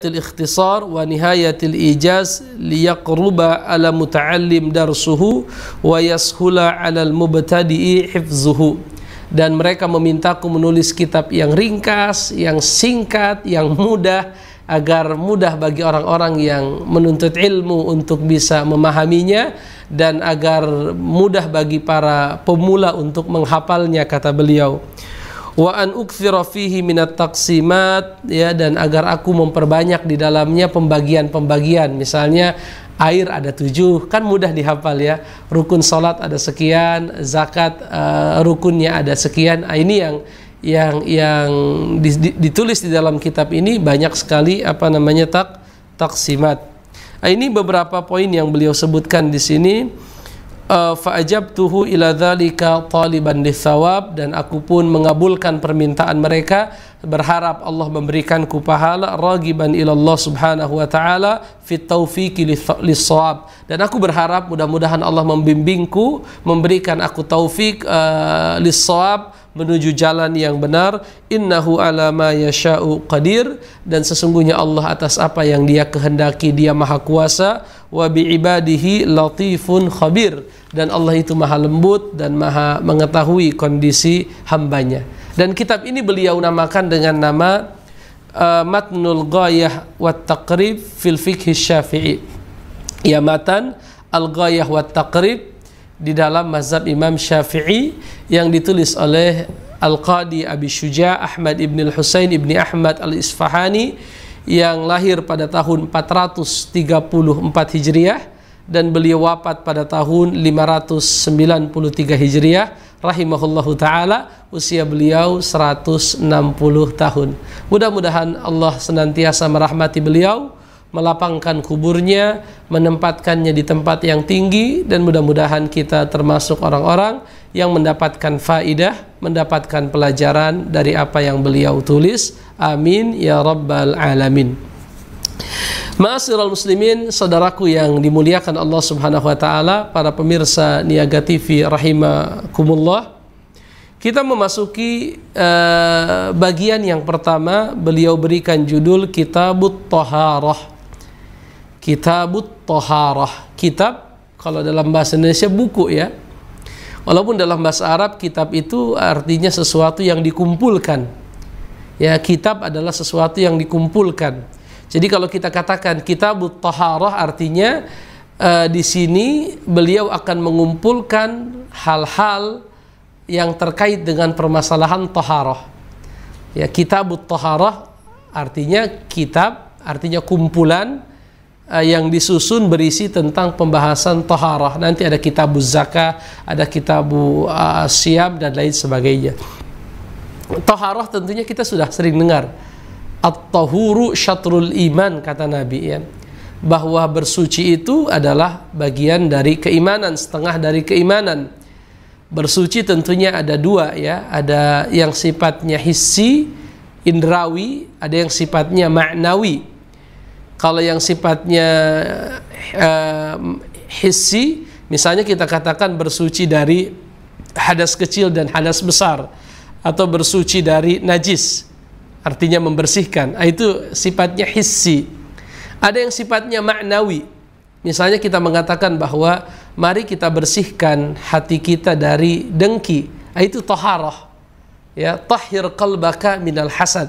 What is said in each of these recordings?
الاختصار ونهاية الإيجاز ليقرب على متعلم درسه ويسهل على المبتدئ حفظه dan mereka memintaku menulis kitab yang ringkas, yang singkat, yang mudah agar mudah bagi orang-orang yang menuntut ilmu untuk bisa memahaminya dan agar mudah bagi para pemula untuk menghafalnya kata beliau wa an ukthira fihi minat taksimat ya dan agar aku memperbanyak di dalamnya pembagian-pembagian misalnya air ada tujuh kan mudah dihafal ya rukun salat ada sekian zakat uh, rukunnya ada sekian nah, ini yang yang yang ditulis di dalam kitab ini banyak sekali apa namanya tak taksimat nah, ini beberapa poin yang beliau sebutkan di sini uh, eh, tuhu ila dzalika taliban disawab dan aku pun mengabulkan permintaan mereka berharap Allah memberikanku pahala ragiban ilallah subhanahu wa ta'ala fit taufiqi dan aku berharap mudah-mudahan Allah membimbingku memberikan aku taufik uh, menuju jalan yang benar innahu ala ma yasha'u qadir dan sesungguhnya Allah atas apa yang dia kehendaki dia maha kuasa wa bi latifun khabir dan Allah itu maha lembut dan maha mengetahui kondisi hambanya dan kitab ini beliau namakan dengan nama uh, Matnul Ghayah wa Taqrib fil Fiqh Syafi'i. Ya matan Al-Ghayah wa Taqrib di dalam mazhab Imam Syafi'i yang ditulis oleh Al-Qadi Abi Syuja Ahmad Ibn Al-Husain Ibn Ahmad Al-Isfahani yang lahir pada tahun 434 Hijriah dan beliau wafat pada tahun 593 Hijriah rahimahullahu taala usia beliau 160 tahun. Mudah-mudahan Allah senantiasa merahmati beliau, melapangkan kuburnya, menempatkannya di tempat yang tinggi dan mudah-mudahan kita termasuk orang-orang yang mendapatkan faidah, mendapatkan pelajaran dari apa yang beliau tulis. Amin ya rabbal alamin. Ma'asyiral muslimin, saudaraku yang dimuliakan Allah Subhanahu wa taala, para pemirsa Niaga TV rahimakumullah. Kita memasuki uh, bagian yang pertama, beliau berikan judul Kitabut Thaharah. Kitabut Thaharah. Kitab kalau dalam bahasa Indonesia buku ya. Walaupun dalam bahasa Arab kitab itu artinya sesuatu yang dikumpulkan. Ya, kitab adalah sesuatu yang dikumpulkan jadi kalau kita katakan kita taharah artinya uh, di sini beliau akan mengumpulkan hal-hal yang terkait dengan permasalahan toharoh. Ya, kita taharah artinya kitab, artinya kumpulan eh, yang disusun berisi tentang pembahasan taharah. Nanti ada kitab zakah, ada kitab uh, eh, siam dan lain sebagainya. Taharah tentunya kita sudah sering dengar At-tahuru syatrul iman kata Nabi ya. Bahwa bersuci itu adalah bagian dari keimanan, setengah dari keimanan. Bersuci tentunya ada dua ya, ada yang sifatnya hissi, indrawi, ada yang sifatnya maknawi. Kalau yang sifatnya uh, hissi, misalnya kita katakan bersuci dari hadas kecil dan hadas besar atau bersuci dari najis artinya membersihkan. Ah, itu sifatnya hissi. Ada yang sifatnya maknawi. Misalnya kita mengatakan bahwa mari kita bersihkan hati kita dari dengki. Ah, itu toharoh. Ya, tahir qalbaka minal hasad.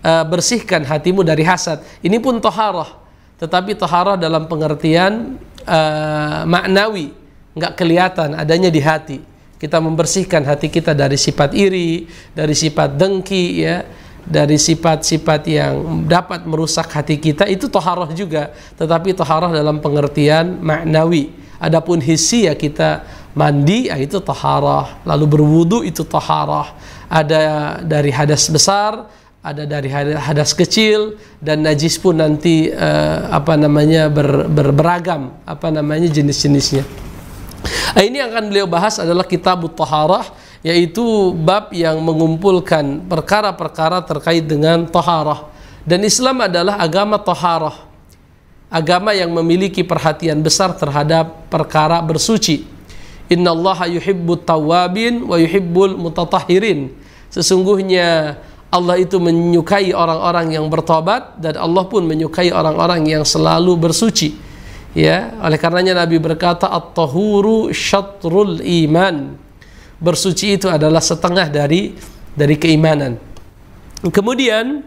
Ah, bersihkan hatimu dari hasad. Ini pun toharoh. Tetapi toharoh dalam pengertian uh, maknawi. Nggak kelihatan, adanya di hati. Kita membersihkan hati kita dari sifat iri, dari sifat dengki, ya dari sifat-sifat yang dapat merusak hati kita itu toharoh juga tetapi toharoh dalam pengertian maknawi adapun hissi ya kita mandi ya itu toharoh lalu berwudu itu toharoh ada dari hadas besar ada dari hadas kecil dan najis pun nanti eh, apa namanya ber, ber, beragam apa namanya jenis-jenisnya nah, ini yang akan beliau bahas adalah kitab taharah yaitu bab yang mengumpulkan perkara-perkara terkait dengan toharah dan Islam adalah agama toharah agama yang memiliki perhatian besar terhadap perkara bersuci Inna allaha yuhibbut tawabin wa yuhibbul mutatahirin sesungguhnya Allah itu menyukai orang-orang yang bertobat dan Allah pun menyukai orang-orang yang selalu bersuci. Ya, oleh karenanya Nabi berkata at-tahuru syatrul iman bersuci itu adalah setengah dari dari keimanan. Kemudian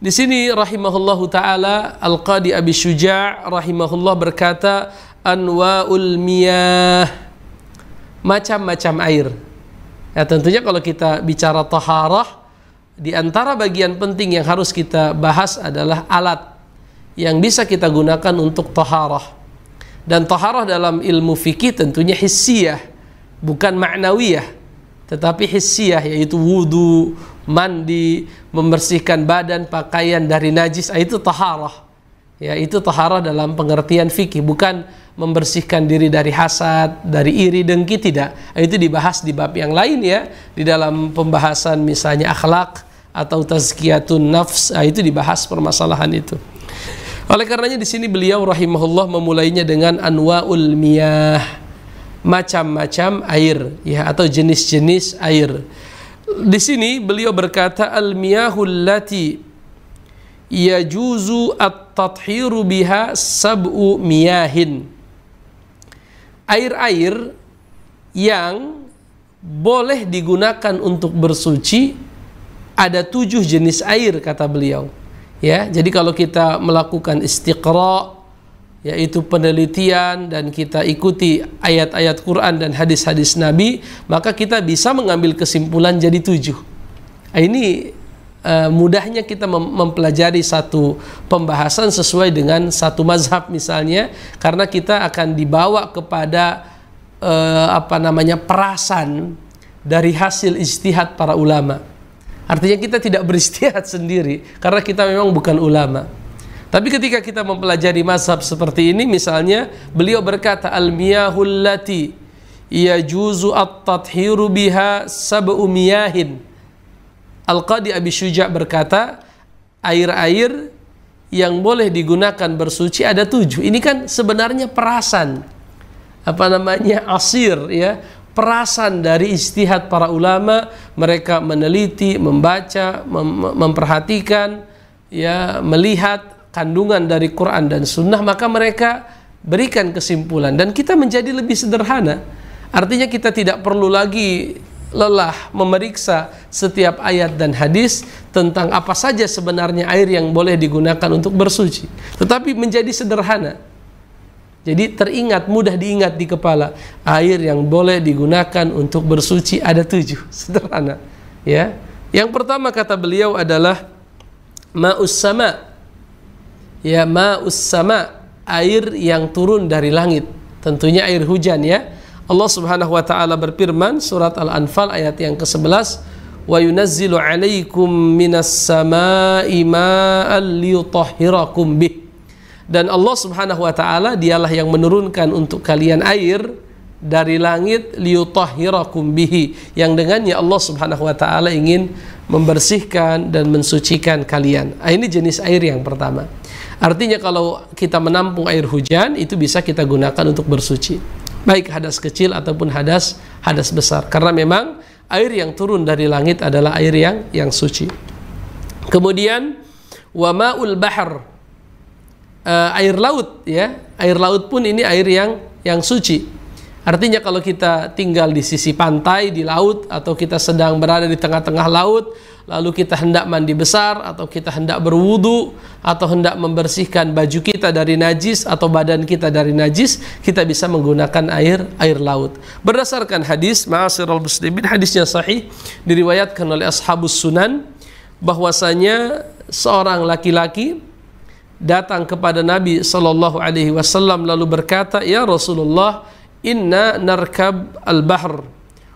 di sini rahimahullahu taala Al-Qadi Abi Syuja' rahimahullah berkata anwaul miyah macam-macam air. Ya tentunya kalau kita bicara taharah di antara bagian penting yang harus kita bahas adalah alat yang bisa kita gunakan untuk taharah. Dan taharah dalam ilmu fikih tentunya hissiyah bukan maknawiyah tetapi hissiyah yaitu wudu, mandi, membersihkan badan, pakaian dari najis ah, itu taharah. Ya, itu taharah dalam pengertian fikih, bukan membersihkan diri dari hasad, dari iri dengki tidak. Ah, itu dibahas di bab yang lain ya, di dalam pembahasan misalnya akhlak atau tazkiyatun nafs, ah, itu dibahas permasalahan itu. Oleh karenanya di sini beliau rahimahullah memulainya dengan anwaul miyah macam-macam air ya atau jenis-jenis air. Di sini beliau berkata al-miyahul lati yajuzu at tathhiru biha sab'u miyahin. Air-air yang boleh digunakan untuk bersuci ada tujuh jenis air kata beliau. Ya, jadi kalau kita melakukan istiqra yaitu penelitian dan kita ikuti ayat-ayat Quran dan hadis-hadis Nabi, maka kita bisa mengambil kesimpulan jadi tujuh. Nah, ini eh, mudahnya kita mempelajari satu pembahasan sesuai dengan satu mazhab misalnya, karena kita akan dibawa kepada eh, apa namanya perasan dari hasil istihad para ulama. Artinya kita tidak beristihad sendiri karena kita memang bukan ulama. Tapi ketika kita mempelajari mazhab seperti ini misalnya beliau berkata al-miyahul lati juzu at-tathiru biha sab'u miyahin. Al-Qadi Abi Syuja berkata air-air yang boleh digunakan bersuci ada tujuh. Ini kan sebenarnya perasan apa namanya asir ya perasan dari istihad para ulama mereka meneliti membaca mem memperhatikan ya melihat kandungan dari Quran dan Sunnah maka mereka berikan kesimpulan dan kita menjadi lebih sederhana artinya kita tidak perlu lagi lelah memeriksa setiap ayat dan hadis tentang apa saja sebenarnya air yang boleh digunakan untuk bersuci tetapi menjadi sederhana jadi teringat mudah diingat di kepala air yang boleh digunakan untuk bersuci ada tujuh sederhana ya yang pertama kata beliau adalah ma'us sama ya ma'us sama air yang turun dari langit tentunya air hujan ya Allah Subhanahu wa taala berfirman surat Al-Anfal ayat yang ke-11 wa yunazzilu 'alaikum minas sama'i ma'al liutahhirakum bih dan Allah Subhanahu wa taala dialah yang menurunkan untuk kalian air dari langit liutahhirakum bihi yang dengannya Allah Subhanahu wa taala ingin membersihkan dan mensucikan kalian. Ah, ini jenis air yang pertama. Artinya kalau kita menampung air hujan itu bisa kita gunakan untuk bersuci. Baik hadas kecil ataupun hadas hadas besar karena memang air yang turun dari langit adalah air yang yang suci. Kemudian wa maul bahr eh, air laut ya, air laut pun ini air yang yang suci. Artinya kalau kita tinggal di sisi pantai, di laut atau kita sedang berada di tengah-tengah laut lalu kita hendak mandi besar atau kita hendak berwudu atau hendak membersihkan baju kita dari najis atau badan kita dari najis kita bisa menggunakan air air laut berdasarkan hadis ma'asirul muslimin hadisnya sahih diriwayatkan oleh ashabus sunan bahwasanya seorang laki-laki datang kepada Nabi sallallahu alaihi wasallam lalu berkata ya Rasulullah inna narkab al-bahr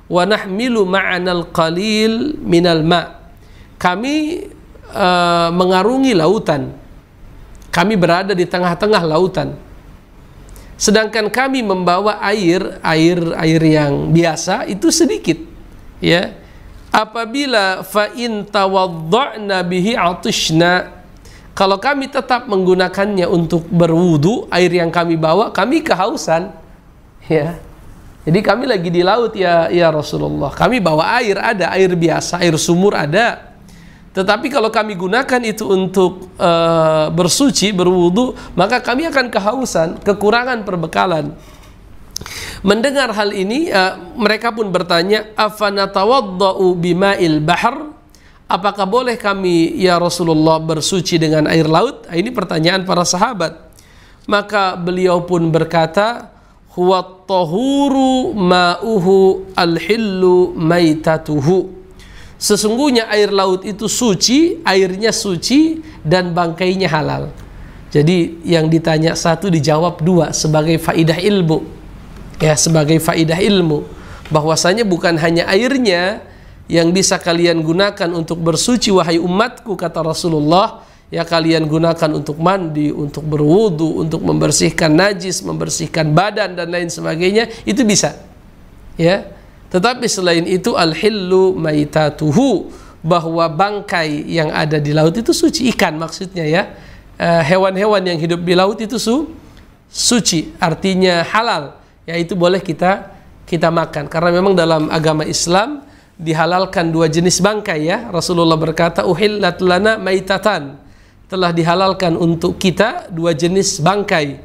wa nahmilu ma'anal qalil minal ma' kami uh, mengarungi lautan. Kami berada di tengah-tengah lautan. Sedangkan kami membawa air, air air yang biasa itu sedikit. Ya. Apabila fa in tawadda'na bihi atishna kalau kami tetap menggunakannya untuk berwudu, air yang kami bawa, kami kehausan. Ya. Jadi kami lagi di laut ya ya Rasulullah. Kami bawa air ada, air biasa, air sumur ada. Tetapi kalau kami gunakan itu untuk e, bersuci, berwudu, maka kami akan kehausan, kekurangan perbekalan. Mendengar hal ini, e, mereka pun bertanya, "Afanatawaddau bima'il bahr?" Apakah boleh kami ya Rasulullah bersuci dengan air laut? Nah, ini pertanyaan para sahabat. Maka beliau pun berkata, "Huwat tahuru ma'uhu al-hillu maitatuhu." sesungguhnya air laut itu suci, airnya suci dan bangkainya halal. Jadi yang ditanya satu dijawab dua sebagai faidah ilmu. Ya, sebagai faidah ilmu bahwasanya bukan hanya airnya yang bisa kalian gunakan untuk bersuci wahai umatku kata Rasulullah, ya kalian gunakan untuk mandi, untuk berwudu, untuk membersihkan najis, membersihkan badan dan lain sebagainya, itu bisa. Ya tetapi selain itu al-hillu maitatuhu bahwa bangkai yang ada di laut itu suci ikan maksudnya ya. Eh, hewan-hewan yang hidup di laut itu su suci, artinya halal, yaitu boleh kita kita makan karena memang dalam agama Islam dihalalkan dua jenis bangkai ya. Rasulullah berkata uhillat lana maitatan. Telah dihalalkan untuk kita dua jenis bangkai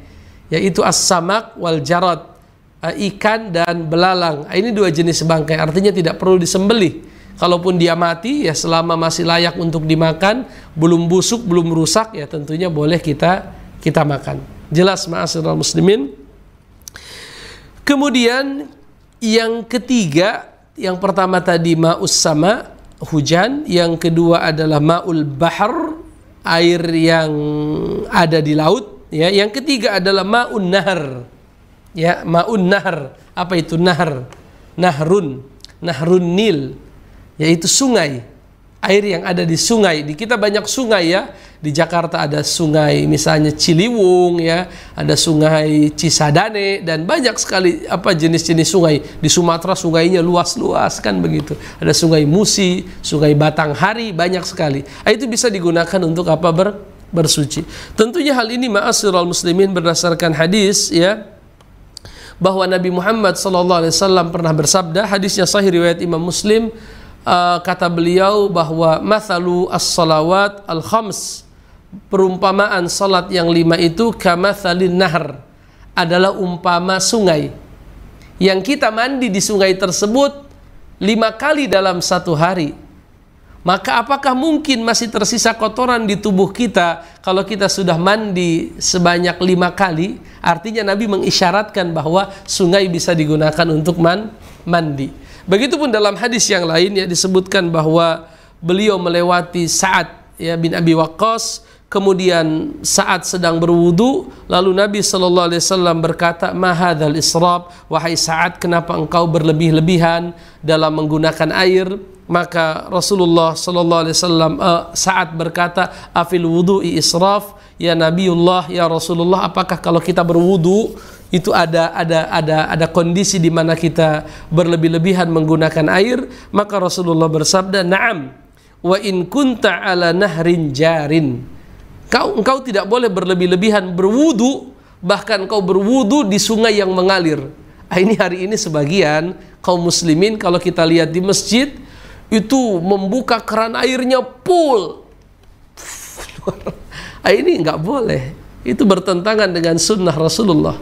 yaitu as-samak wal jarad Eh, ikan dan belalang. Eh, ini dua jenis bangkai, artinya tidak perlu disembelih. Kalaupun dia mati, ya selama masih layak untuk dimakan, belum busuk, belum rusak, ya tentunya boleh kita kita makan. Jelas ma'asirul muslimin. Kemudian yang ketiga, yang pertama tadi ma'us sama, hujan. Yang kedua adalah ma'ul bahar, air yang ada di laut. Ya, yang ketiga adalah ma'un nahar, ya maun nahar apa itu nahar nahrun nahrun nil yaitu sungai air yang ada di sungai di kita banyak sungai ya di Jakarta ada sungai misalnya Ciliwung ya ada sungai Cisadane dan banyak sekali apa jenis-jenis sungai di Sumatera sungainya luas-luas kan begitu ada sungai Musi sungai Batanghari banyak sekali ah, itu bisa digunakan untuk apa ber bersuci tentunya hal ini ma'asyiral muslimin berdasarkan hadis ya bahwa Nabi Muhammad SAW pernah bersabda hadisnya sahih riwayat Imam Muslim uh, kata beliau bahwa mathalu as-salawat al-khams perumpamaan salat yang lima itu kamathalin nahar adalah umpama sungai yang kita mandi di sungai tersebut lima kali dalam satu hari maka apakah mungkin masih tersisa kotoran di tubuh kita kalau kita sudah mandi sebanyak lima kali? Artinya Nabi mengisyaratkan bahwa sungai bisa digunakan untuk man mandi. Begitupun dalam hadis yang lain ya disebutkan bahwa beliau melewati saat ya bin Abi Waqqas kemudian saat sedang berwudu lalu Nabi Shallallahu Alaihi Wasallam berkata mahadal israb wahai saat kenapa engkau berlebih-lebihan dalam menggunakan air maka Rasulullah Shallallahu Alaihi Wasallam uh, eh, saat berkata afil wudu israf ya Nabiullah ya Rasulullah apakah kalau kita berwudu itu ada ada ada ada kondisi di mana kita berlebih-lebihan menggunakan air maka Rasulullah bersabda naam wa in kunta ala nahrin jarin Kau engkau tidak boleh berlebih-lebihan berwudu, bahkan kau berwudu di sungai yang mengalir. Ah, ini hari ini sebagian kaum muslimin kalau kita lihat di masjid itu membuka keran airnya pool. Ah, ini nggak boleh. Itu bertentangan dengan sunnah Rasulullah.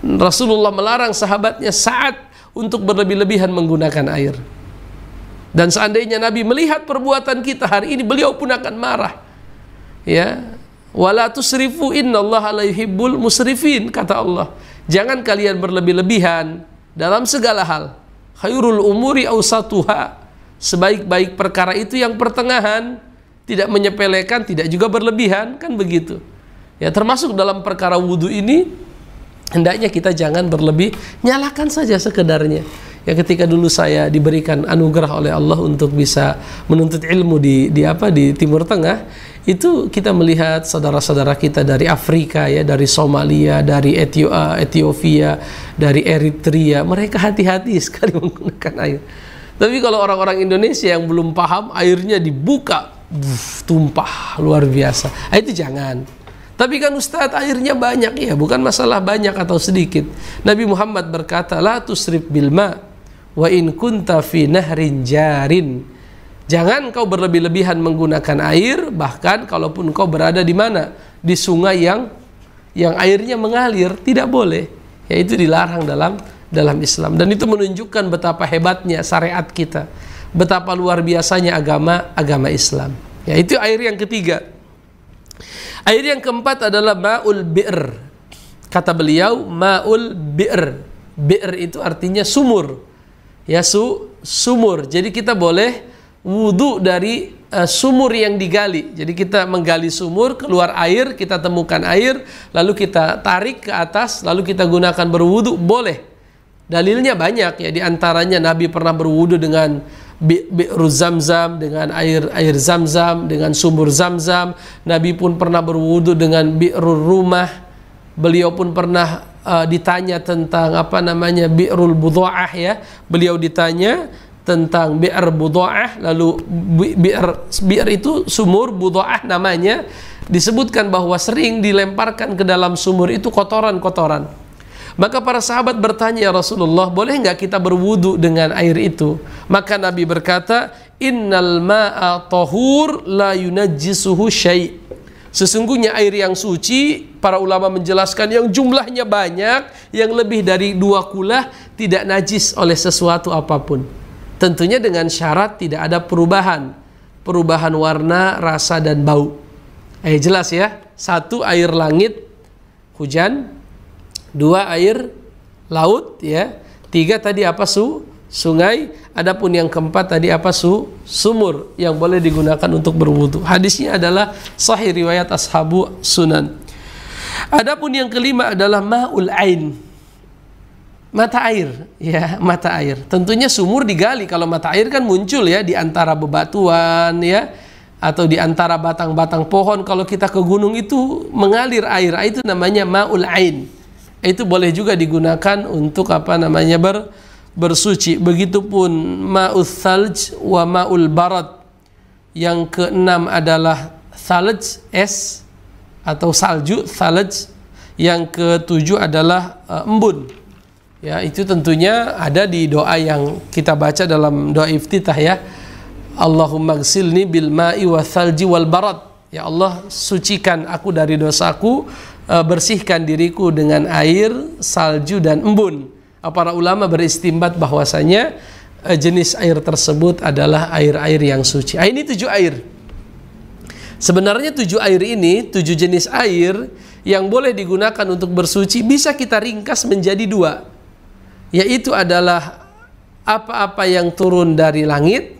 Rasulullah melarang sahabatnya saat untuk berlebih-lebihan menggunakan air. Dan seandainya Nabi melihat perbuatan kita hari ini, beliau pun akan marah. Ya, wala tusrifu innallaha la yuhibbul musrifin kata Allah jangan kalian berlebih-lebihan dalam segala hal khairul umuri awsatuha sebaik-baik perkara itu yang pertengahan tidak menyepelekan tidak juga berlebihan kan begitu ya termasuk dalam perkara wudhu ini hendaknya kita jangan berlebih nyalakan saja sekedarnya ya ketika dulu saya diberikan anugerah oleh Allah untuk bisa menuntut ilmu di di apa di Timur Tengah itu kita melihat saudara-saudara kita dari Afrika ya, dari Somalia, dari Ethiopia, eh, Ethiopia dari Eritrea, mereka hati-hati sekali menggunakan air. Tapi kalau orang-orang Indonesia yang belum paham, airnya dibuka, buf, tumpah luar biasa. Ah, itu jangan. Tapi kan Ustadz airnya banyak ya, bukan masalah banyak atau sedikit. Nabi Muhammad berkata, "La tusrif bilma wa in kunta fi nahrin jarin." Jangan kau berlebih-lebihan menggunakan air, bahkan kalaupun kau berada di mana? Di sungai yang yang airnya mengalir, tidak boleh. Ya itu dilarang dalam dalam Islam dan itu menunjukkan betapa hebatnya syariat kita. Betapa luar biasanya agama agama Islam. Ya itu air yang ketiga. Air yang keempat adalah maul bi'r. Kata beliau maul bi'r. Bi'r itu artinya sumur. Ya su sumur. Jadi kita boleh wudhu dari uh, sumur yang digali. Jadi kita menggali sumur, keluar air, kita temukan air, lalu kita tarik ke atas, lalu kita gunakan berwudhu, boleh. Dalilnya banyak ya, diantaranya Nabi pernah berwudhu dengan bi'ru zamzam, dengan air air zamzam, dengan sumur zamzam. Nabi pun pernah berwudhu dengan bi'ru rumah. Beliau pun pernah uh, ditanya tentang apa namanya bi'rul budu'ah ya. Beliau ditanya tentang biar budoah lalu biar bi'r itu sumur budoah namanya disebutkan bahwa sering dilemparkan ke dalam sumur itu kotoran-kotoran maka para sahabat bertanya ya Rasulullah boleh nggak kita berwudu dengan air itu maka Nabi berkata innal ma'a tahur la yunajisuhu syai' Sesungguhnya air yang suci, para ulama menjelaskan yang jumlahnya banyak, yang lebih dari dua kulah, tidak najis oleh sesuatu apapun. Tentunya dengan syarat tidak ada perubahan. Perubahan warna, rasa, dan bau. Eh, jelas ya. Satu, air langit, hujan. Dua, air laut. ya Tiga, tadi apa? Su, sungai. Adapun yang keempat tadi apa? Su, sumur yang boleh digunakan untuk berwudu. Hadisnya adalah sahih riwayat ashabu sunan. Adapun yang kelima adalah ma'ul ain mata air ya mata air tentunya sumur digali kalau mata air kan muncul ya di antara bebatuan ya atau di antara batang-batang pohon kalau kita ke gunung itu mengalir air ah, itu namanya maul ain itu boleh juga digunakan untuk apa namanya ber bersuci begitupun maul salj wa maul barat yang keenam adalah salj es atau salju Salj yang ketujuh adalah uh, embun Ya, itu tentunya ada di doa yang kita baca dalam doa iftitah ya. Allahumma gsilni bil ma'i wa thalji wal barat. Ya Allah, sucikan aku dari dosaku, e, bersihkan diriku dengan air, salju dan embun. Para ulama beristimbat bahwasanya e, jenis air tersebut adalah air-air yang suci. Ah, ini tujuh air. Sebenarnya tujuh air ini, tujuh jenis air yang boleh digunakan untuk bersuci bisa kita ringkas menjadi dua yaitu adalah apa-apa yang turun dari langit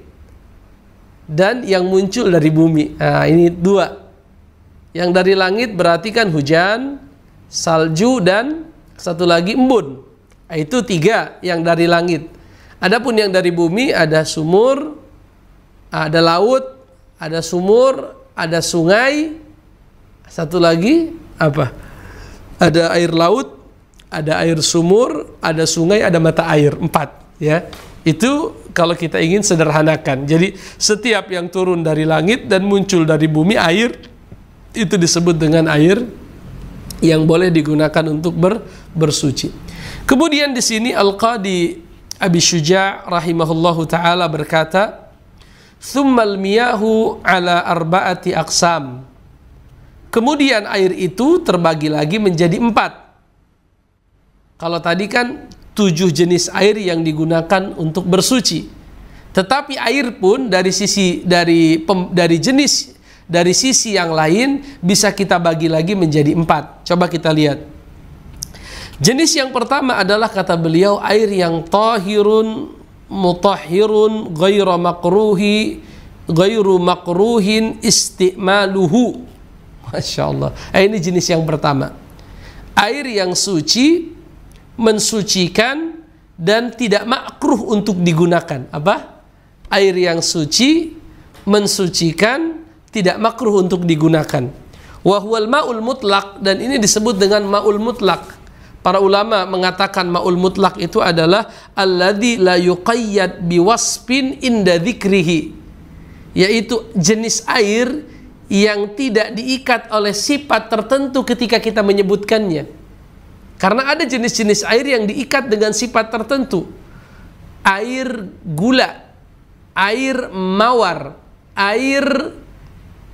dan yang muncul dari bumi. Nah, ini dua. Yang dari langit berarti kan hujan, salju dan satu lagi embun. Nah, itu tiga yang dari langit. Adapun yang dari bumi ada sumur, ada laut, ada sumur, ada sungai, satu lagi apa? Ada air laut, ada air sumur, ada sungai, ada mata air. Empat, ya. Itu kalau kita ingin sederhanakan. Jadi setiap yang turun dari langit dan muncul dari bumi air itu disebut dengan air yang boleh digunakan untuk ber, bersuci. Kemudian di sini Al-Qadi Abi Syuja rahimahullahu taala berkata, "Tsummal miyahu ala arba'ati aqsam." Kemudian air itu terbagi lagi menjadi empat. Kalau tadi kan tujuh jenis air yang digunakan untuk bersuci. Tetapi air pun dari sisi dari pem, dari jenis dari sisi yang lain bisa kita bagi lagi menjadi empat. Coba kita lihat. Jenis yang pertama adalah kata beliau air yang tahirun mutahhirun ghairu makruhi ghairu makruhin istimaluhu. Masya Allah. Eh, ini jenis yang pertama. Air yang suci mensucikan dan tidak makruh untuk digunakan. Apa? Air yang suci mensucikan tidak makruh untuk digunakan. Wahwal ma'ul mutlak dan ini disebut dengan ma'ul mutlak. Para ulama mengatakan ma'ul mutlak itu adalah alladhi la yuqayyad biwaspin inda dzikrihi. Yaitu jenis air yang tidak diikat oleh sifat tertentu ketika kita menyebutkannya. Karena ada jenis-jenis air yang diikat dengan sifat tertentu. Air gula, air mawar, air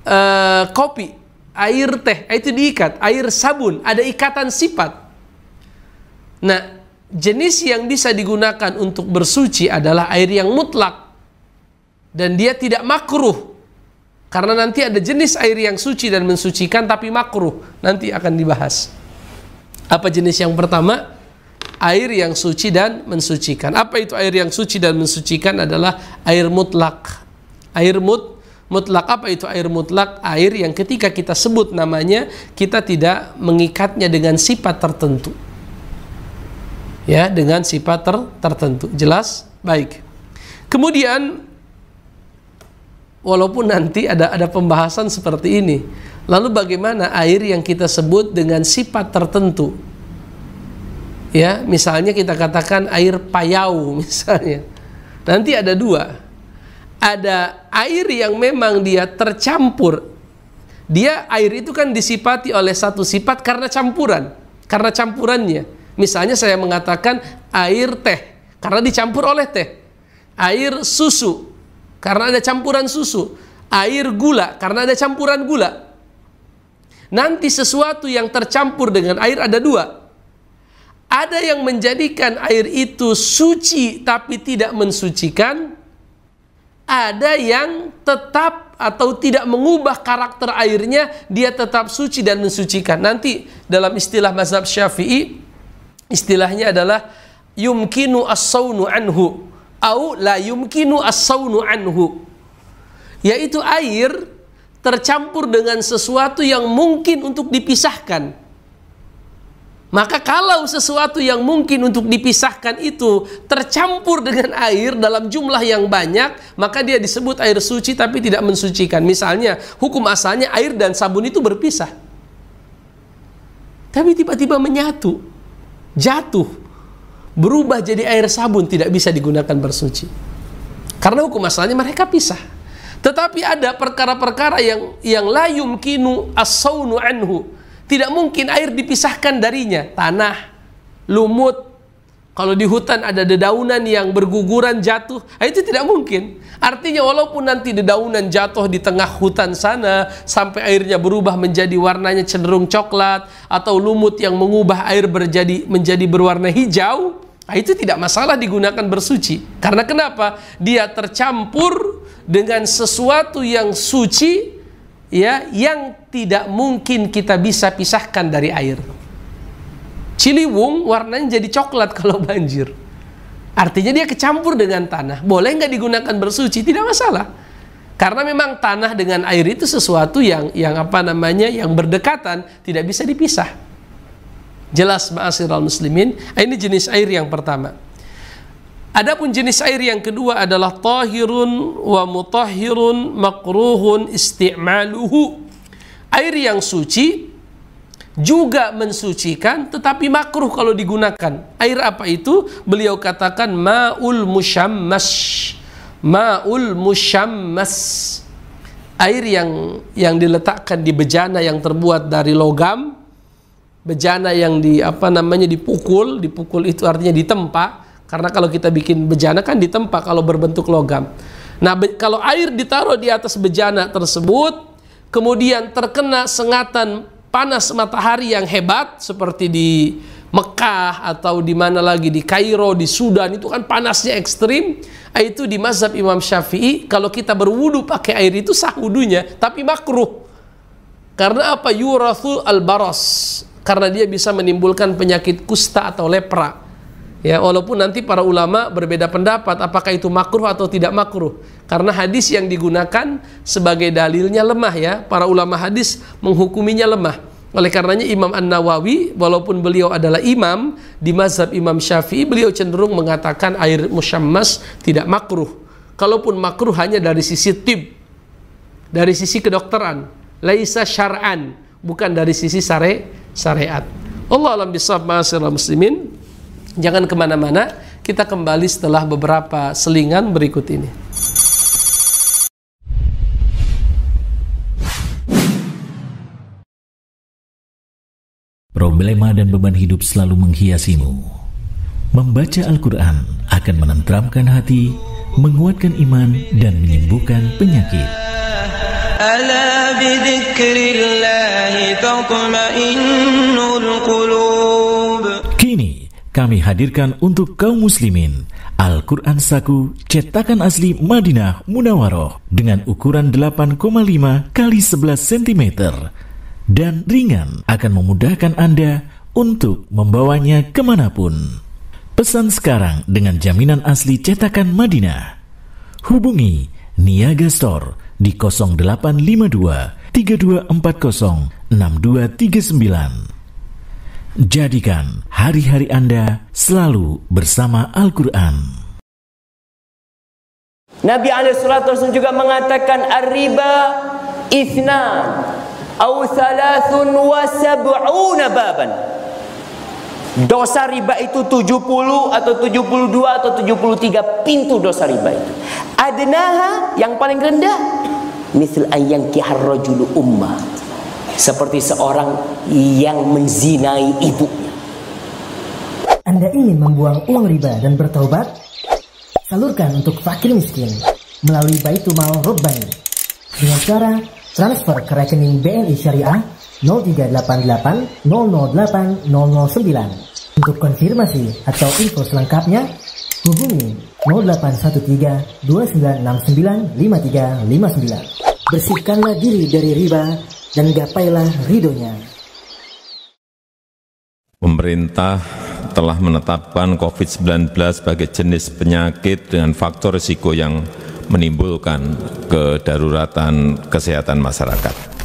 uh, kopi, air teh, ah, itu diikat. Air sabun, ada ikatan sifat. Nah, jenis yang bisa digunakan untuk bersuci adalah air yang mutlak. Dan dia tidak makruh. Karena nanti ada jenis air yang suci dan mensucikan tapi makruh. Nanti akan dibahas. Apa jenis yang pertama? Air yang suci dan mensucikan. Apa itu air yang suci dan mensucikan adalah air mutlak. Air mut mutlak apa itu air mutlak? Air yang ketika kita sebut namanya kita tidak mengikatnya dengan sifat tertentu. Ya, dengan sifat ter tertentu. Jelas? Baik. Kemudian walaupun nanti ada ada pembahasan seperti ini Lalu bagaimana air yang kita sebut dengan sifat tertentu? Ya, misalnya kita katakan air payau misalnya. Nanti ada dua. Ada air yang memang dia tercampur. Dia air itu kan disipati oleh satu sifat karena campuran, karena campurannya. Misalnya saya mengatakan air teh karena dicampur oleh teh. Air susu karena ada campuran susu. Air gula karena ada campuran gula Nanti sesuatu yang tercampur dengan air ada dua. Ada yang menjadikan air itu suci tapi tidak mensucikan. Ada yang tetap atau tidak mengubah karakter airnya, dia tetap suci dan mensucikan. Nanti dalam istilah mazhab Syafi'i, istilahnya adalah yumkinu as-saunu anhu au la yumkinu as-saunu anhu. Yaitu air tercampur dengan sesuatu yang mungkin untuk dipisahkan. Maka kalau sesuatu yang mungkin untuk dipisahkan itu tercampur dengan air dalam jumlah yang banyak, maka dia disebut air suci tapi tidak mensucikan. Misalnya, hukum asalnya air dan sabun itu berpisah. Tapi tiba-tiba menyatu, jatuh, berubah jadi air sabun tidak bisa digunakan bersuci. Karena hukum asalnya mereka pisah. Tetapi ada perkara-perkara yang yang la yumkinu as anhu. Tidak mungkin air dipisahkan darinya. Tanah, lumut, kalau di hutan ada dedaunan yang berguguran jatuh, ah, itu tidak mungkin. Artinya walaupun nanti dedaunan jatuh di tengah hutan sana sampai airnya berubah menjadi warnanya cenderung coklat atau lumut yang mengubah air berjadi menjadi berwarna hijau, Nah, itu tidak masalah digunakan bersuci. Karena kenapa? Dia tercampur dengan sesuatu yang suci ya yang tidak mungkin kita bisa pisahkan dari air. Ciliwung warnanya jadi coklat kalau banjir. Artinya dia kecampur dengan tanah. Boleh nggak digunakan bersuci? Tidak masalah. Karena memang tanah dengan air itu sesuatu yang yang apa namanya yang berdekatan, tidak bisa dipisah. Jelas al muslimin. Ah, ini jenis air yang pertama. Adapun jenis air yang kedua adalah tahirun wa mutahhirun makruhun isti'maluhu. Air yang suci juga mensucikan tetapi makruh kalau digunakan. Air apa itu? Beliau katakan maul musyammas. Maul musyammas. Air yang yang diletakkan di bejana yang terbuat dari logam bejana yang di apa namanya dipukul, dipukul itu artinya ditempa. Karena kalau kita bikin bejana kan ditempa kalau berbentuk logam. Nah, be, kalau air ditaruh di atas bejana tersebut, kemudian terkena sengatan panas matahari yang hebat seperti di Mekah atau di mana lagi di Kairo, di Sudan itu kan panasnya ekstrim. Itu di mazhab Imam Syafi'i kalau kita berwudu pakai air itu sah wudunya tapi makruh. Karena apa? Yurathul al-baras karena dia bisa menimbulkan penyakit kusta atau lepra. Ya, walaupun nanti para ulama berbeda pendapat apakah itu makruh atau tidak makruh. Karena hadis yang digunakan sebagai dalilnya lemah ya. Para ulama hadis menghukuminya lemah. Oleh karenanya Imam An-Nawawi walaupun beliau adalah imam di mazhab Imam Syafi'i beliau cenderung mengatakan air musyammas tidak makruh. Kalaupun makruh hanya dari sisi tib dari sisi kedokteran, laisa syar'an, bukan dari sisi syare syariat. Allah alam bisab muslimin. Jangan kemana-mana, kita kembali setelah beberapa selingan berikut ini. Problema dan beban hidup selalu menghiasimu. Membaca Al-Quran akan menenteramkan hati, menguatkan iman, dan menyembuhkan penyakit. Kini kami hadirkan untuk kaum muslimin Al-Quran Saku cetakan asli Madinah Munawaroh dengan ukuran 8,5 kali 11 cm dan ringan akan memudahkan Anda untuk membawanya kemanapun. Pesan sekarang dengan jaminan asli cetakan Madinah. Hubungi Niaga Store di 0852 3240 6239. Jadikan hari-hari Anda selalu bersama Al-Quran. Nabi as juga mengatakan Ar-riba ithnan Au thalathun wa sab'una baban Dosa riba itu 70 atau 72 atau 73 pintu dosa riba itu. Adnaha yang paling rendah misal ayang kihar umma, umma Seperti seorang yang menzinai ibunya. Anda ingin membuang uang riba dan bertobat? Salurkan untuk fakir miskin melalui Baitul Mal Robbani dengan cara transfer ke rekening BNI Syariah 0388 008 Untuk konfirmasi atau info selengkapnya, hubungi 0813 2969 5359. Bersihkanlah diri dari riba dan gapailah ridhonya. Pemerintah telah menetapkan COVID-19 sebagai jenis penyakit dengan faktor risiko yang menimbulkan kedaruratan kesehatan masyarakat.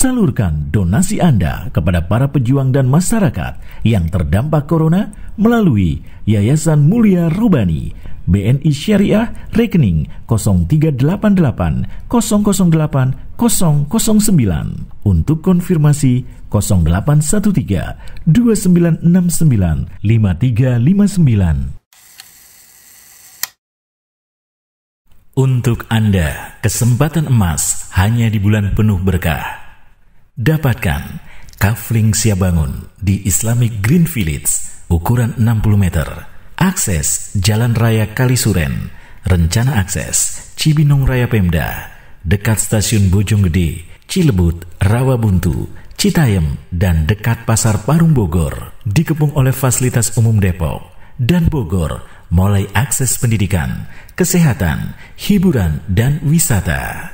Salurkan donasi Anda kepada para pejuang dan masyarakat yang terdampak corona melalui Yayasan Mulia Rubani BNI Syariah rekening 0388 008 009 untuk konfirmasi 0813 2969 5359 Untuk Anda, kesempatan emas hanya di bulan penuh berkah Dapatkan kafling bangun di Islamic Green Village ukuran 60 meter. Akses Jalan Raya Kalisuren, Rencana Akses Cibinong Raya Pemda, dekat Stasiun Bojonggede, Cilebut, Rawabuntu, Citayem, dan dekat Pasar Parung Bogor, dikepung oleh Fasilitas Umum Depok dan Bogor, mulai akses pendidikan, kesehatan, hiburan, dan wisata.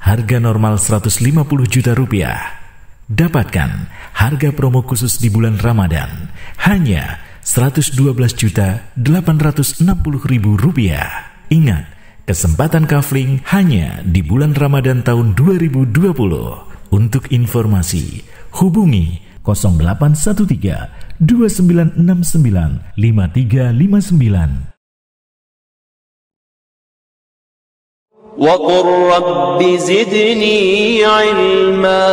Harga normal 150 juta rupiah Dapatkan harga promo khusus di bulan Ramadan hanya rp rupiah. Ingat, kesempatan kafling hanya di bulan Ramadan tahun 2020. Untuk informasi, hubungi 0813 2969 5359 وقل رب زدني علما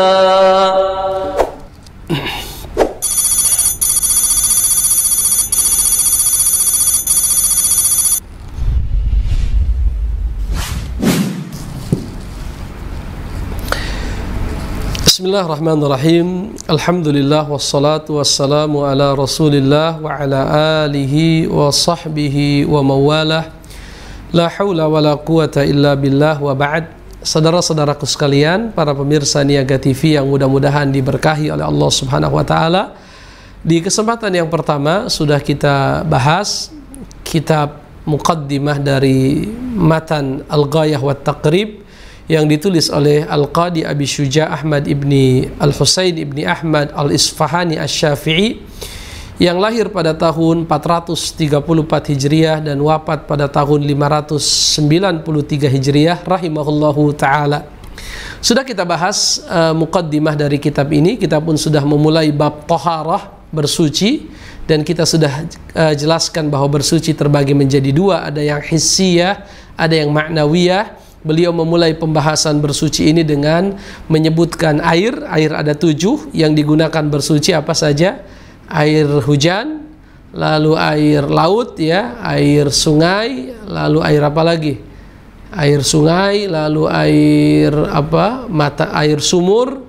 بسم الله الرحمن الرحيم الحمد لله والصلاة والسلام على رسول الله وعلى آله وصحبه ومواله La haula wa la quwata illa billah wa ba'd. Saudara-saudaraku sekalian, para pemirsa Niaga TV yang mudah-mudahan diberkahi oleh Allah Subhanahu wa taala. Di kesempatan yang pertama sudah kita bahas kitab muqaddimah dari matan Al-Ghayah wa Taqrib yang ditulis oleh Al-Qadi Abi Syuja Ahmad Ibni Al-Husain Ibni Ahmad Al-Isfahani Asy-Syafi'i. al husain ibni ahmad al isfahani asy syafii al syafii yang lahir pada tahun 434 Hijriah dan wafat pada tahun 593 Hijriah rahimahullahu taala. Sudah kita bahas uh, eh, mukaddimah dari kitab ini, kita pun sudah memulai bab taharah bersuci dan kita sudah uh, jelaskan bahwa bersuci terbagi menjadi dua, ada yang hissiyah, ada yang maknawiyah. Beliau memulai pembahasan bersuci ini dengan menyebutkan air, air ada tujuh yang digunakan bersuci apa saja, air hujan, lalu air laut ya, air sungai, lalu air apa lagi? Air sungai, lalu air apa? mata air sumur,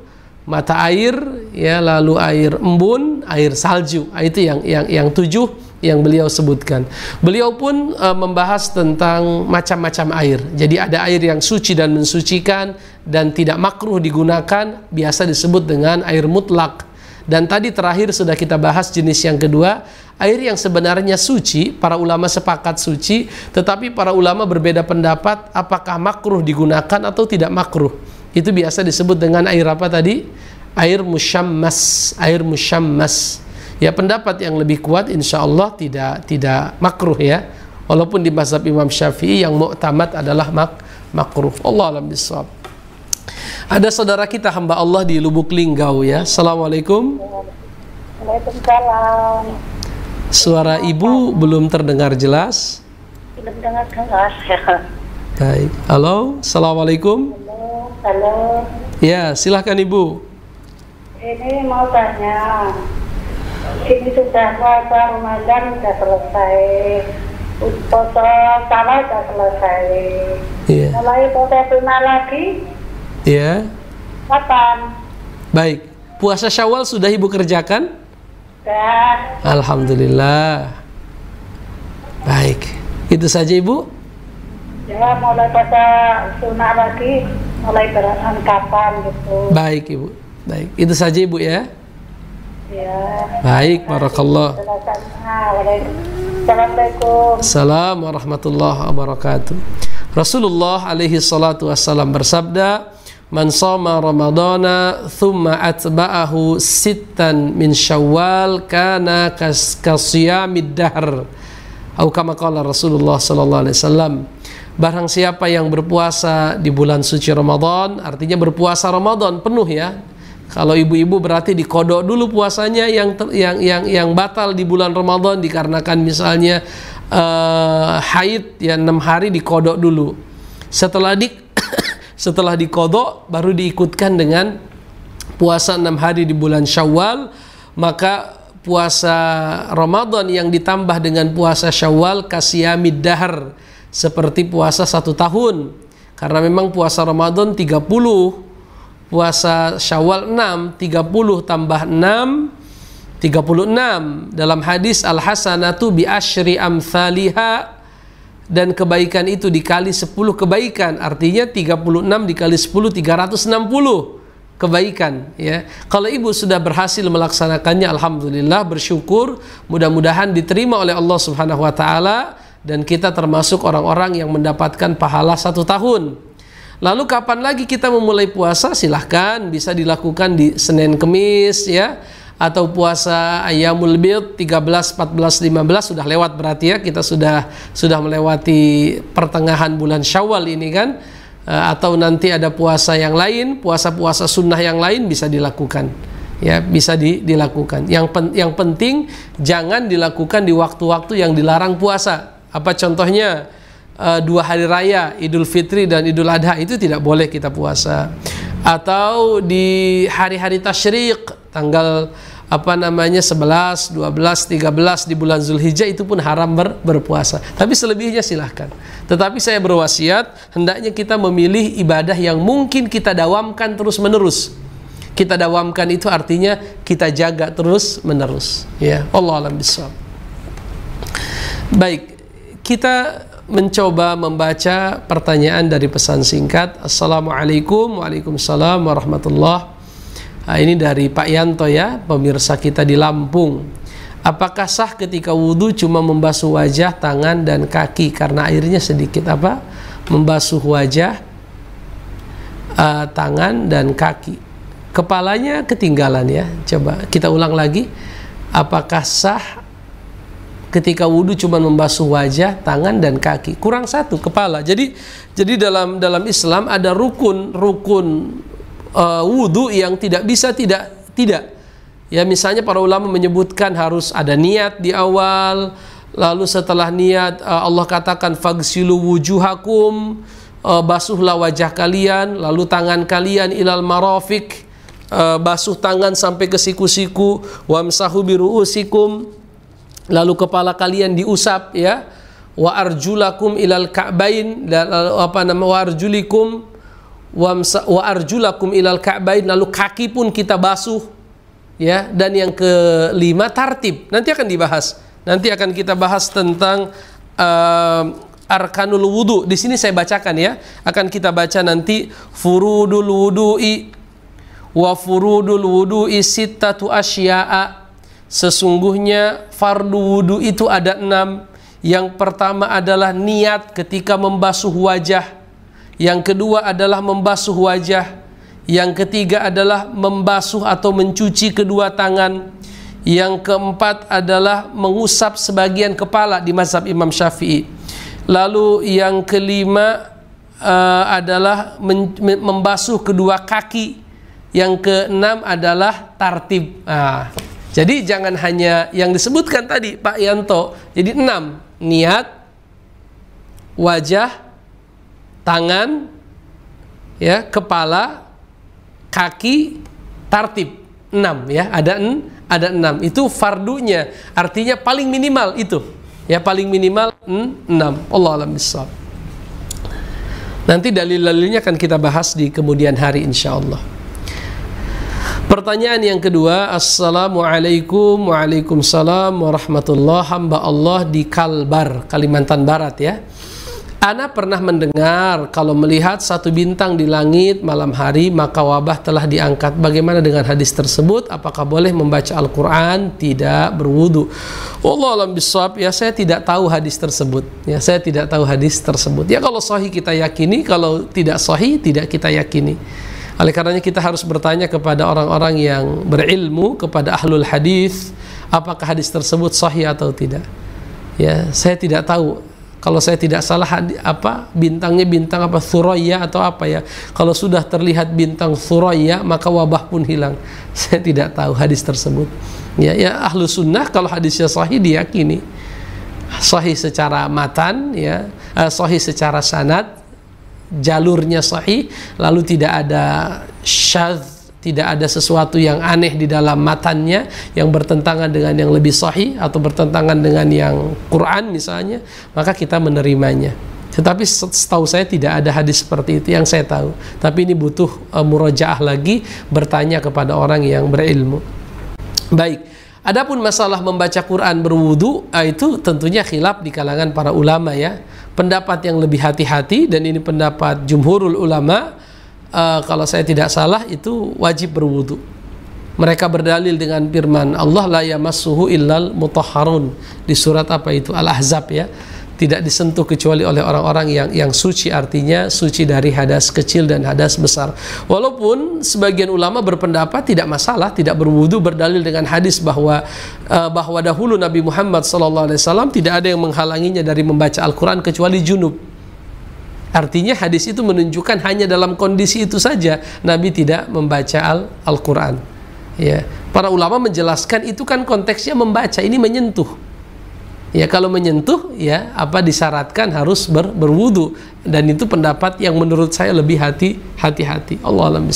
mata air ya, lalu air embun, air salju. Ah, itu yang yang yang tujuh yang beliau sebutkan. Beliau pun e, membahas tentang macam-macam air. Jadi ada air yang suci dan mensucikan dan tidak makruh digunakan, biasa disebut dengan air mutlak dan tadi terakhir sudah kita bahas jenis yang kedua, air yang sebenarnya suci, para ulama sepakat suci, tetapi para ulama berbeda pendapat apakah makruh digunakan atau tidak makruh. Itu biasa disebut dengan air apa tadi? Air musyammas, air musyammas. Ya pendapat yang lebih kuat insya Allah tidak tidak makruh ya. Walaupun di mazhab Imam Syafi'i yang muktamad adalah mak makruh. Allah alam ada saudara kita hamba Allah di Lubuk Linggau ya. Assalamualaikum. Waalaikumsalam. Suara ibu belum terdengar jelas. Belum dengar jelas. Baik. Halo, assalamualaikum. Halo. Halo. Ya, silahkan ibu. Ini mau tanya. Ini sudah puasa Ramadan sudah selesai. Puasa sama sudah selesai. Iya. Mulai puasa lima lagi Ya. Kapan? Baik. Puasa Syawal sudah Ibu kerjakan? Sudah. Alhamdulillah. Baik. Itu saja Ibu? Ya, mulai puasa sunnah lagi, mulai berangkatan gitu. Baik, Ibu. Baik. Itu saja Ibu ya. Ya. Baik, barakallah. Assalamualaikum. Assalamualaikum warahmatullahi wabarakatuh. Rasulullah alaihi salatu wassalam bersabda, man shoma ramadana thumma atba'ahu sittan min syawal kana kas kasiyamid dahr atau kama qala Rasulullah sallallahu alaihi wasallam barang siapa yang berpuasa di bulan suci Ramadan artinya berpuasa Ramadan penuh ya kalau ibu-ibu berarti dikodok dulu puasanya yang ter, yang yang yang batal di bulan Ramadan dikarenakan misalnya uh, haid yang enam hari dikodok dulu setelah di setelah dikodok baru diikutkan dengan puasa enam hari di bulan Syawal maka puasa Ramadan yang ditambah dengan puasa Syawal kasiyamid dahar seperti puasa satu tahun karena memang puasa Ramadan 30 puasa Syawal 6 30 tambah 6 36 dalam hadis al hasanatu bi asyri amthaliha dan kebaikan itu dikali 10 kebaikan artinya 36 dikali 10 360 kebaikan ya. Kalau ibu sudah berhasil melaksanakannya alhamdulillah bersyukur mudah-mudahan diterima oleh Allah Subhanahu wa taala dan kita termasuk orang-orang yang mendapatkan pahala satu tahun. Lalu kapan lagi kita memulai puasa? Silahkan bisa dilakukan di Senin Kemis ya atau puasa ayamul bid 13, 14, 15 sudah lewat berarti ya kita sudah sudah melewati pertengahan bulan Syawal ini kan eh, atau nanti ada puasa yang lain, puasa-puasa sunnah yang lain bisa dilakukan. Ya, bisa di, dilakukan. Yang pen, yang penting jangan dilakukan di waktu-waktu yang dilarang puasa. Apa contohnya? Eh, dua hari raya, Idul Fitri dan Idul Adha itu tidak boleh kita puasa. Atau di hari-hari tasyrik, tanggal apa namanya 11, 12, 13 di bulan Zulhijjah itu pun haram ber, berpuasa. Tapi selebihnya silahkan. Tetapi saya berwasiat hendaknya kita memilih ibadah yang mungkin kita dawamkan terus menerus. Kita dawamkan itu artinya kita jaga terus menerus. Ya, Allah alam bisawab. Baik, kita mencoba membaca pertanyaan dari pesan singkat. Assalamualaikum, waalaikumsalam, warahmatullahi Nah, ini dari Pak Yanto ya, pemirsa kita di Lampung. Apakah sah ketika wudhu cuma membasuh wajah, tangan, dan kaki karena airnya sedikit apa? Membasuh wajah, uh, tangan, dan kaki. Kepalanya ketinggalan ya. Coba kita ulang lagi. Apakah sah ketika wudhu cuma membasuh wajah, tangan, dan kaki? Kurang satu, kepala. Jadi jadi dalam dalam Islam ada rukun rukun uh, eh, wudhu yang tidak bisa tidak tidak ya misalnya para ulama menyebutkan harus ada niat di awal lalu setelah niat uh, Allah katakan fagsilu wujuhakum uh, basuhlah wajah kalian lalu tangan kalian ilal marofik uh, basuh tangan sampai ke siku-siku wamsahu usikum lalu kepala kalian diusap ya wa arjulakum ilal ka'bain lalu apa nama wa arjulikum wa arjulakum ilal ka'bain lalu kaki pun kita basuh ya dan yang kelima tartib nanti akan dibahas nanti akan kita bahas tentang uh, arkanul wudu di sini saya bacakan ya akan kita baca nanti furudul wudu'i wa furudul wudu'i sittatu asya'a sesungguhnya fardu wudu itu ada enam yang pertama adalah niat ketika membasuh wajah yang kedua adalah membasuh wajah, yang ketiga adalah membasuh atau mencuci kedua tangan, yang keempat adalah mengusap sebagian kepala di mazhab Imam Syafi'i. Lalu yang kelima uh, adalah membasuh kedua kaki. Yang keenam adalah tartib. Nah, jadi jangan hanya yang disebutkan tadi Pak Yanto. Jadi enam niat, wajah, tangan, ya, kepala, kaki, tartib. enam ya, ada en, ada enam Itu fardunya, artinya paling minimal itu. Ya, paling minimal enam Allah alam Nanti dalil-dalilnya akan kita bahas di kemudian hari insya Allah. Pertanyaan yang kedua, Assalamualaikum Waalaikumsalam Warahmatullah Hamba Allah di Kalbar, Kalimantan Barat ya Ana pernah mendengar kalau melihat satu bintang di langit malam hari maka wabah telah diangkat. Bagaimana dengan hadis tersebut? Apakah boleh membaca Al-Qur'an tidak berwudu? Allah alam bisawab, ya saya tidak tahu hadis tersebut. Ya saya tidak tahu hadis tersebut. Ya kalau sahih kita yakini, kalau tidak sahih tidak kita yakini. Oleh karenanya kita harus bertanya kepada orang-orang yang berilmu, kepada ahlul hadis, apakah hadis tersebut sahih atau tidak. Ya, saya tidak tahu kalau saya tidak salah apa bintangnya bintang apa Suraya atau apa ya kalau sudah terlihat bintang Suraya maka wabah pun hilang saya tidak tahu hadis tersebut ya ya ahlu sunnah kalau hadisnya sahih diyakini sahih secara matan ya eh, sahih secara sanad jalurnya sahih lalu tidak ada syadz tidak ada sesuatu yang aneh di dalam matanya yang bertentangan dengan yang lebih sahih atau bertentangan dengan yang Quran misalnya maka kita menerimanya tetapi setahu saya tidak ada hadis seperti itu yang saya tahu tapi ini butuh uh, eh, murojaah lagi bertanya kepada orang yang berilmu baik Adapun masalah membaca Quran berwudu ah, itu tentunya khilaf di kalangan para ulama ya. Pendapat yang lebih hati-hati dan ini pendapat jumhurul ulama uh, kalau saya tidak salah itu wajib berwudu. Mereka berdalil dengan firman Allah la yamassuhu illal mutahharun di surat apa itu Al-Ahzab ya. Tidak disentuh kecuali oleh orang-orang yang yang suci artinya suci dari hadas kecil dan hadas besar. Walaupun sebagian ulama berpendapat tidak masalah tidak berwudu berdalil dengan hadis bahwa eh, bahwa dahulu Nabi Muhammad SAW tidak ada yang menghalanginya dari membaca Al-Qur'an kecuali junub Artinya hadis itu menunjukkan hanya dalam kondisi itu saja Nabi tidak membaca Al-Qur'an. Al ya. Para ulama menjelaskan itu kan konteksnya membaca, ini menyentuh. Ya, kalau menyentuh ya apa disyaratkan harus ber, berwudu dan itu pendapat yang menurut saya lebih hati hati-hati. Allah alam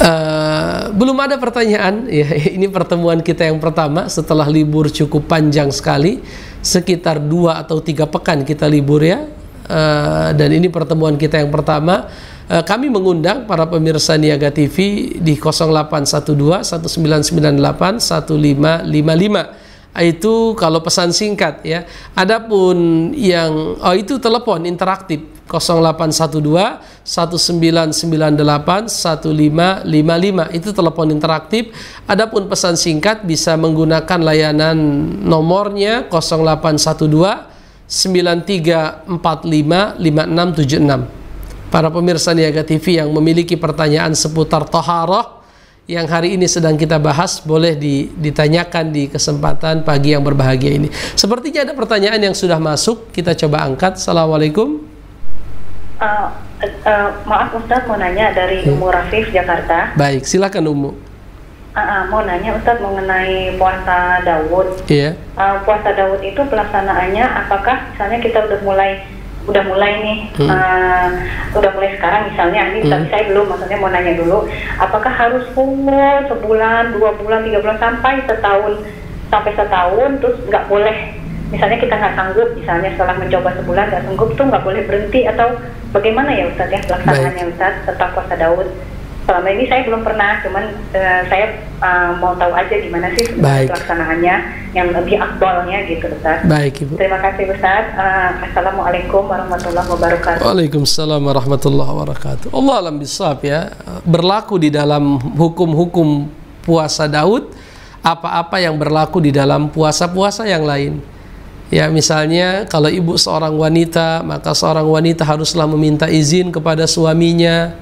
Uh, belum ada pertanyaan ya ini pertemuan kita yang pertama setelah libur cukup panjang sekali sekitar dua atau tiga pekan kita libur ya uh, dan ini pertemuan kita yang pertama uh, kami mengundang para pemirsa Niaga TV di 0812 1998 1555 itu kalau pesan singkat ya. Adapun yang oh itu telepon interaktif 0812 1998 1555 itu telepon interaktif. Adapun pesan singkat bisa menggunakan layanan nomornya 0812 9345 5676. Para pemirsa Niaga TV yang memiliki pertanyaan seputar toharoh yang hari ini sedang kita bahas boleh ditanyakan di kesempatan pagi yang berbahagia ini. Sepertinya ada pertanyaan yang sudah masuk, kita coba angkat. Assalamualaikum. Uh, uh, maaf Ustaz mau nanya dari hmm. Umu Rafif Jakarta. Baik, silakan Umu. Uh, uh, mau nanya Ustaz mengenai puasa Daud. Iya. Yeah. Uh, puasa Daud itu pelaksanaannya apakah misalnya kita udah mulai udah mulai nih hmm. uh, udah mulai sekarang misalnya ini hmm. tapi saya belum maksudnya mau nanya dulu apakah harus umur sebulan dua bulan tiga bulan sampai setahun sampai setahun terus nggak boleh misalnya kita nggak sanggup misalnya setelah mencoba sebulan nggak sanggup tuh nggak boleh berhenti atau bagaimana ya Ustadz ya pelaksanaannya Ustadz tentang puasa Daud selama ini saya belum pernah cuman uh, saya uh, mau tahu aja gimana sih Baik. pelaksanaannya yang lebih aktualnya gitu Ustaz. Baik Ibu. Terima kasih Ustaz. Uh, Assalamualaikum warahmatullahi wabarakatuh. Waalaikumsalam warahmatullahi wabarakatuh. Allah alam bisab ya. Berlaku di dalam hukum-hukum puasa Daud apa-apa yang berlaku di dalam puasa-puasa yang lain. Ya misalnya kalau ibu seorang wanita maka seorang wanita haruslah meminta izin kepada suaminya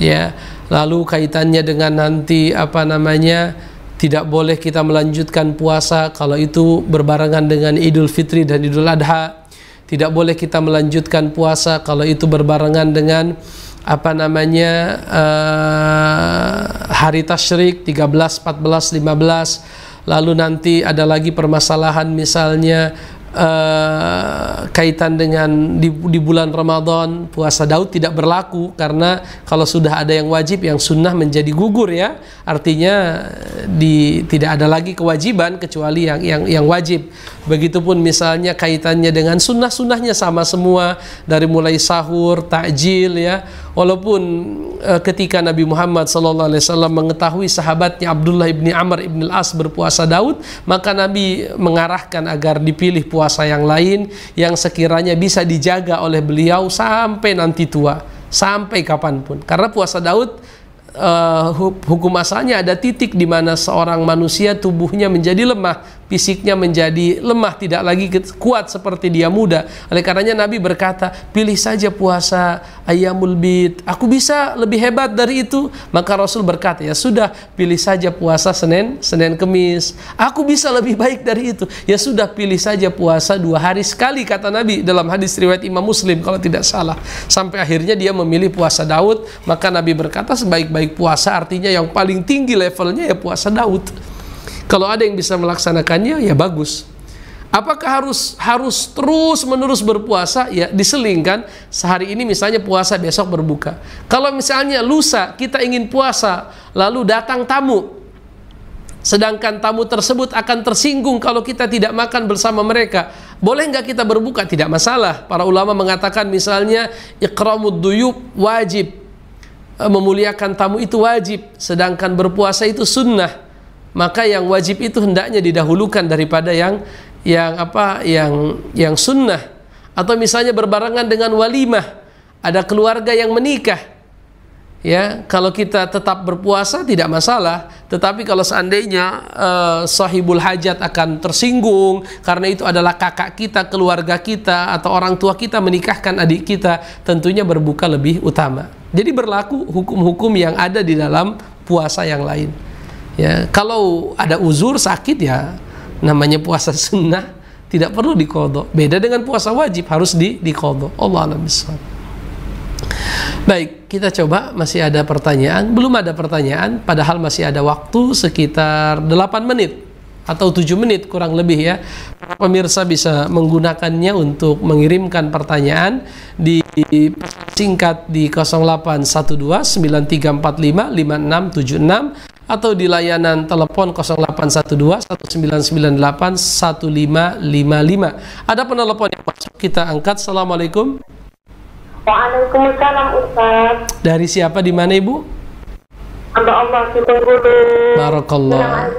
ya Lalu kaitannya dengan nanti apa namanya tidak boleh kita melanjutkan puasa kalau itu berbarengan dengan Idul Fitri dan Idul Adha. Tidak boleh kita melanjutkan puasa kalau itu berbarengan dengan apa namanya uh, hari tasyrik 13, 14, 15 lalu nanti ada lagi permasalahan misalnya Eh, kaitan dengan di, di bulan Ramadan puasa Daud tidak berlaku karena kalau sudah ada yang wajib yang sunnah menjadi gugur ya artinya eh, di, tidak ada lagi kewajiban kecuali yang yang yang wajib begitupun misalnya kaitannya dengan sunnah sunnahnya sama semua dari mulai sahur takjil ya walaupun uh, ketika Nabi Muhammad SAW mengetahui sahabatnya Abdullah ibni Amr ibn as berpuasa Daud maka Nabi mengarahkan agar dipilih puasa yang lain yang sekiranya bisa dijaga oleh beliau sampai nanti tua sampai kapanpun karena puasa Daud uh, hukum asalnya ada titik di mana seorang manusia tubuhnya menjadi lemah fisiknya menjadi lemah tidak lagi kuat seperti dia muda oleh karenanya Nabi berkata pilih saja puasa ayamul bid aku bisa lebih hebat dari itu maka Rasul berkata ya sudah pilih saja puasa Senin Senin Kemis aku bisa lebih baik dari itu ya sudah pilih saja puasa dua hari sekali kata Nabi dalam hadis riwayat Imam Muslim kalau tidak salah sampai akhirnya dia memilih puasa Daud maka Nabi berkata sebaik-baik puasa artinya yang paling tinggi levelnya ya puasa Daud kalau ada yang bisa melaksanakannya ya bagus. Apakah harus harus terus menerus berpuasa? Ya diselingkan sehari ini misalnya puasa besok berbuka. Kalau misalnya lusa kita ingin puasa lalu datang tamu, sedangkan tamu tersebut akan tersinggung kalau kita tidak makan bersama mereka. Boleh nggak kita berbuka? Tidak masalah. Para ulama mengatakan misalnya ikramud duyub wajib eh, memuliakan tamu itu wajib, sedangkan berpuasa itu sunnah maka yang wajib itu hendaknya didahulukan daripada yang yang apa yang yang sunnah atau misalnya berbarengan dengan walimah ada keluarga yang menikah ya kalau kita tetap berpuasa tidak masalah tetapi kalau seandainya eh, sahibul hajat akan tersinggung karena itu adalah kakak kita keluarga kita atau orang tua kita menikahkan adik kita tentunya berbuka lebih utama jadi berlaku hukum-hukum yang ada di dalam puasa yang lain ya kalau ada uzur sakit ya namanya puasa sunnah tidak perlu dikodok beda dengan puasa wajib harus di dikodok Allah alam baik kita coba masih ada pertanyaan belum ada pertanyaan padahal masih ada waktu sekitar 8 menit atau tujuh menit kurang lebih ya pemirsa bisa menggunakannya untuk mengirimkan pertanyaan di singkat di 0812 9345 5676 atau di layanan telepon 0812 1998 1555. Ada penelpon yang masuk kita angkat. Assalamualaikum. Waalaikumsalam Ustaz. Dari siapa di mana Ibu? Ada Allah Kudus. Barakallah.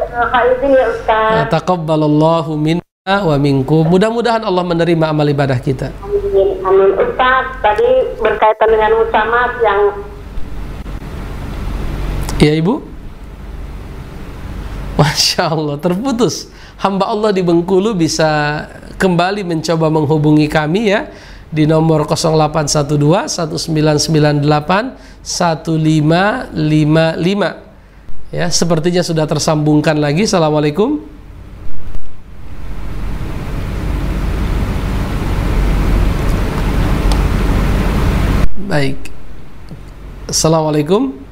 ya Taqabbalallahu minna wa minku Mudah-mudahan Allah menerima amal ibadah kita. Amin. Amin. Ustaz, tadi berkaitan dengan musamat yang iya Ibu? Masya Allah, terputus. Hamba Allah di Bengkulu bisa kembali mencoba menghubungi kami ya di nomor 0812 1998 1555. Ya, sepertinya sudah tersambungkan lagi. Assalamualaikum. Baik. Assalamualaikum.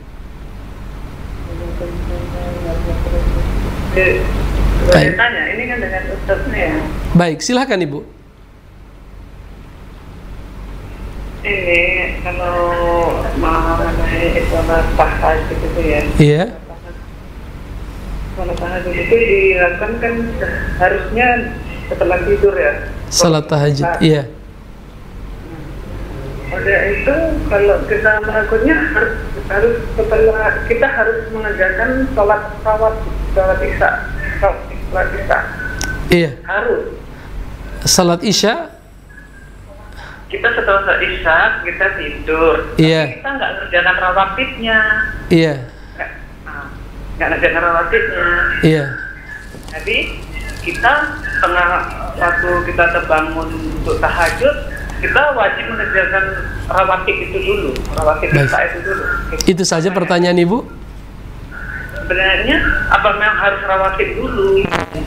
Baik. Tanya, ini kan dengan ustaznya ya. Baik, silahkan Ibu. Ini kalau mengenai sholat tahajud itu ya. Iya. Sholat tahajud itu dilakukan kan harusnya setelah tidur ya. salat tahajud, nah, iya oleh itu kalau kita melakukannya harus harus setelah kita harus mengerjakan sholat rawat sholat isya sholat isya iya harus sholat isya kita setelah sholat isya kita tidur iya Tapi kita nggak kerjakan rawatibnya iya nggak ah, kerjakan rawatibnya iya jadi kita tengah waktu kita terbangun untuk tahajud kita wajib menerjakan rawatib itu dulu, rawatib kita itu dulu. Itu, saja pertanyaan Ibu? Sebenarnya apa memang harus rawatib dulu?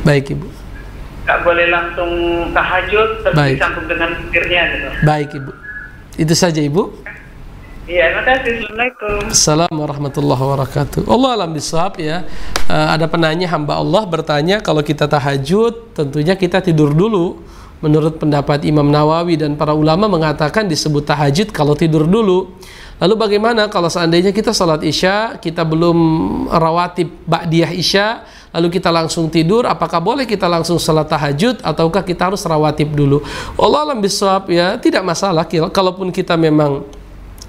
Baik Ibu. Gak boleh langsung tahajud terus Baik. disambung dengan pikirnya gitu. Baik Ibu. Itu saja Ibu. Iya, Assalamualaikum. Assalamualaikum warahmatullahi wabarakatuh. Allah alam bisawab ya. E, ada penanya hamba Allah bertanya kalau kita tahajud, tentunya kita tidur dulu menurut pendapat Imam Nawawi dan para ulama mengatakan disebut tahajud kalau tidur dulu. Lalu bagaimana kalau seandainya kita sholat isya, kita belum rawatib ba'diyah isya, lalu kita langsung tidur, apakah boleh kita langsung sholat tahajud ataukah kita harus rawatib dulu? Allah alam biswab ya, tidak masalah kalaupun kita memang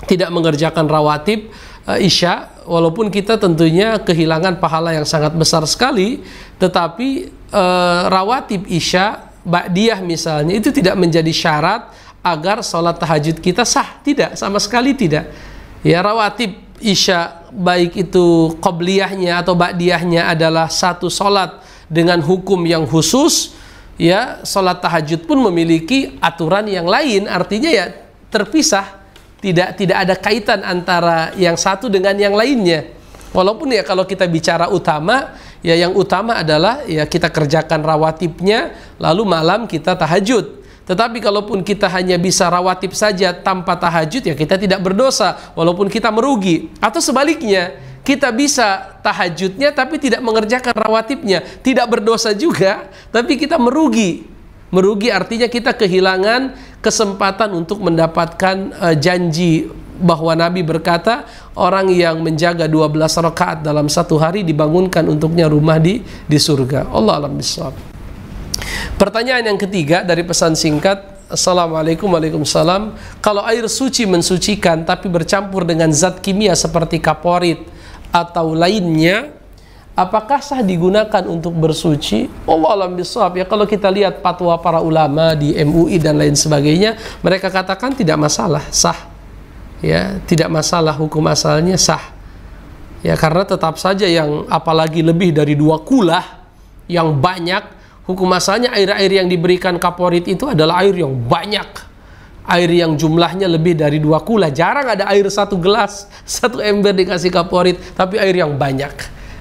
tidak mengerjakan rawatib uh, isya, walaupun kita tentunya kehilangan pahala yang sangat besar sekali, tetapi uh, rawatib isya Ba'diyah misalnya itu tidak menjadi syarat agar sholat tahajud kita sah tidak sama sekali tidak ya rawatib isya baik itu qobliyahnya atau ba'diyahnya adalah satu sholat dengan hukum yang khusus ya sholat tahajud pun memiliki aturan yang lain artinya ya terpisah tidak tidak ada kaitan antara yang satu dengan yang lainnya Walaupun ya kalau kita bicara utama, ya yang utama adalah ya kita kerjakan rawatibnya, lalu malam kita tahajud. Tetapi kalaupun kita hanya bisa rawatib saja tanpa tahajud, ya kita tidak berdosa, walaupun kita merugi. Atau sebaliknya, kita bisa tahajudnya tapi tidak mengerjakan rawatibnya, tidak berdosa juga, tapi kita merugi. Merugi artinya kita kehilangan kesempatan untuk mendapatkan eh, janji bahwa Nabi berkata, orang yang menjaga 12 rakaat dalam satu hari dibangunkan untuknya rumah di di surga. Allah alam bisawab. Pertanyaan yang ketiga dari pesan singkat Assalamualaikum Waalaikumsalam Kalau air suci mensucikan tapi bercampur dengan zat kimia seperti kaporit atau lainnya Apakah sah digunakan untuk bersuci? Allah alam bisawab ya kalau kita lihat patwa para ulama di MUI dan lain sebagainya mereka katakan tidak masalah sah ya tidak masalah hukum asalnya sah ya karena tetap saja yang apalagi lebih dari dua kulah yang banyak hukum asalnya air-air yang diberikan kaporit itu adalah air yang banyak air yang jumlahnya lebih dari dua kulah jarang ada air satu gelas satu ember dikasih kaporit tapi air yang banyak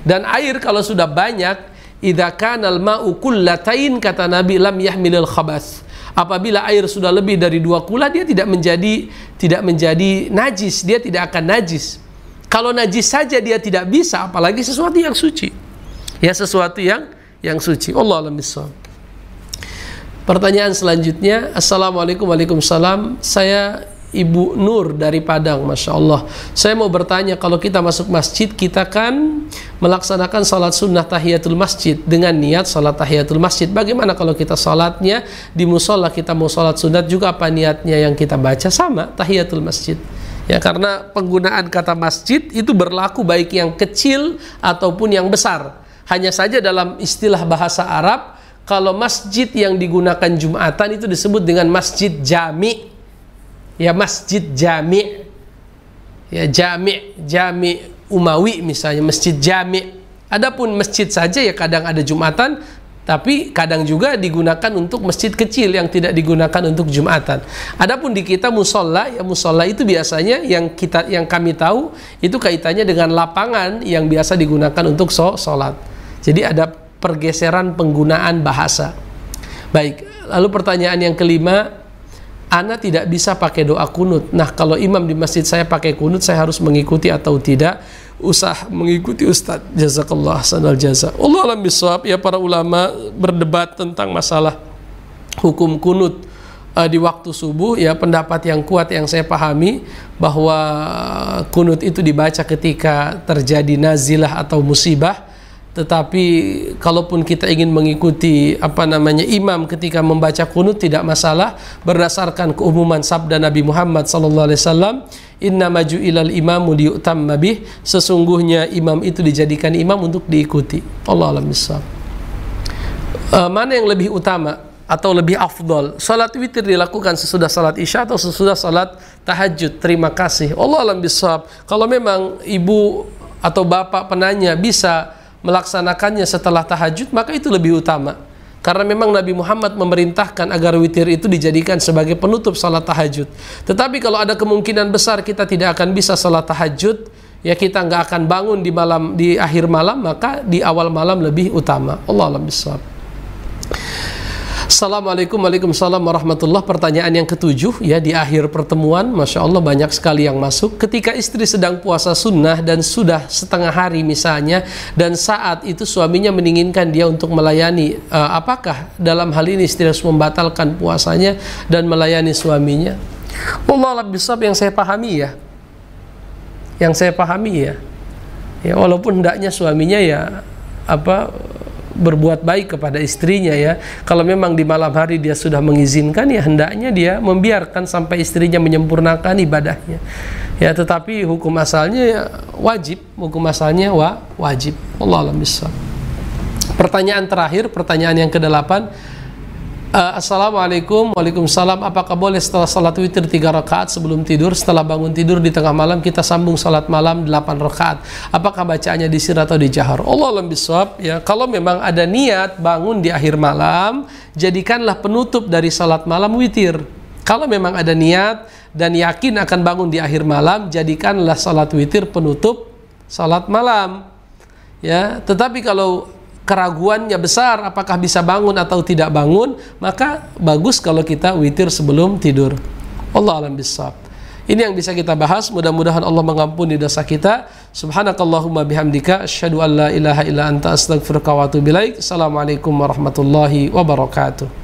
dan air kalau sudah banyak idakan al-ma'u latain kata Nabi lam yahmilil khabas Apabila air sudah lebih dari dua kula dia tidak menjadi tidak menjadi najis, dia tidak akan najis. Kalau najis saja dia tidak bisa, apalagi sesuatu yang suci. Ya sesuatu yang yang suci. Allah alam Pertanyaan selanjutnya, Assalamualaikum Waalaikumsalam. Saya Ibu Nur dari Padang, masya Allah. Saya mau bertanya, kalau kita masuk masjid, kita kan melaksanakan sholat sunnah tahiyatul masjid dengan niat sholat tahiyatul masjid. Bagaimana kalau kita sholatnya di musola kita mau sholat sunat juga apa niatnya yang kita baca sama tahiyatul masjid? Ya karena penggunaan kata masjid itu berlaku baik yang kecil ataupun yang besar. Hanya saja dalam istilah bahasa Arab kalau masjid yang digunakan Jumatan itu disebut dengan masjid jami ya masjid jami ya jami jami umawi misalnya masjid jami adapun masjid saja ya kadang ada jumatan tapi kadang juga digunakan untuk masjid kecil yang tidak digunakan untuk jumatan. Adapun di kita musola, ya musola itu biasanya yang kita yang kami tahu itu kaitannya dengan lapangan yang biasa digunakan untuk sholat. Jadi ada pergeseran penggunaan bahasa. Baik, lalu pertanyaan yang kelima, Ana tidak bisa pakai doa kunut. Nah, kalau imam di masjid saya pakai kunut, saya harus mengikuti atau tidak? Usah mengikuti Ustadz. Jazakallah sanal jaza. Allah alam biswab. Ya para ulama berdebat tentang masalah hukum kunut uh, di waktu subuh. Ya pendapat yang kuat yang saya pahami bahwa kunut itu dibaca ketika terjadi nazilah atau musibah tetapi kalaupun kita ingin mengikuti apa namanya imam ketika membaca kunut tidak masalah berdasarkan keumuman sabda Nabi Muhammad sallallahu alaihi wasallam inna maju ilal imamu liyutamma sesungguhnya imam itu dijadikan imam untuk diikuti Allah alam uh, mana yang lebih utama atau lebih afdol salat witir dilakukan sesudah salat isya atau sesudah salat tahajud terima kasih Allah alam kalau memang ibu atau bapak penanya bisa melaksanakannya setelah tahajud maka itu lebih utama karena memang Nabi Muhammad memerintahkan agar witir itu dijadikan sebagai penutup salat tahajud tetapi kalau ada kemungkinan besar kita tidak akan bisa salat tahajud ya kita nggak akan bangun di malam di akhir malam maka di awal malam lebih utama Allah lebih Assalamualaikum Waalaikumsalam warahmatullah Pertanyaan yang ketujuh ya di akhir pertemuan Masya Allah banyak sekali yang masuk Ketika istri sedang puasa sunnah dan sudah setengah hari misalnya Dan saat itu suaminya meninginkan dia untuk melayani uh, Apakah dalam hal ini istri harus membatalkan puasanya dan melayani suaminya? Allah bisab yang saya pahami ya Yang saya pahami ya Ya walaupun hendaknya suaminya ya apa berbuat baik kepada istrinya ya. Kalau memang di malam hari dia sudah mengizinkan ya hendaknya dia membiarkan sampai istrinya menyempurnakan ibadahnya. Ya, tetapi hukum asalnya ya, wajib, hukum asalnya wa, wajib. Allah alam Pertanyaan terakhir, pertanyaan yang kedelapan, Uh, Assalamualaikum, Waalaikumsalam. Apakah boleh setelah salat witir tiga rakaat sebelum tidur, setelah bangun tidur di tengah malam kita sambung salat malam delapan rakaat. Apakah bacaannya di sir atau di jahar? Allah lebih bisawab ya. Kalau memang ada niat bangun di akhir malam, jadikanlah penutup dari salat malam witir. Kalau memang ada niat dan yakin akan bangun di akhir malam, jadikanlah salat witir penutup salat malam. Ya, tetapi kalau keraguannya besar apakah bisa bangun atau tidak bangun, maka bagus kalau kita witir sebelum tidur. Allah alam bisab Ini yang bisa kita bahas. Mudah-mudahan Allah mengampuni dosa kita. Subhanakallahumma bihamdika asyhadu an la ilaha illa anta astaghfiruka wa atubu Assalamualaikum warahmatullahi wabarakatuh.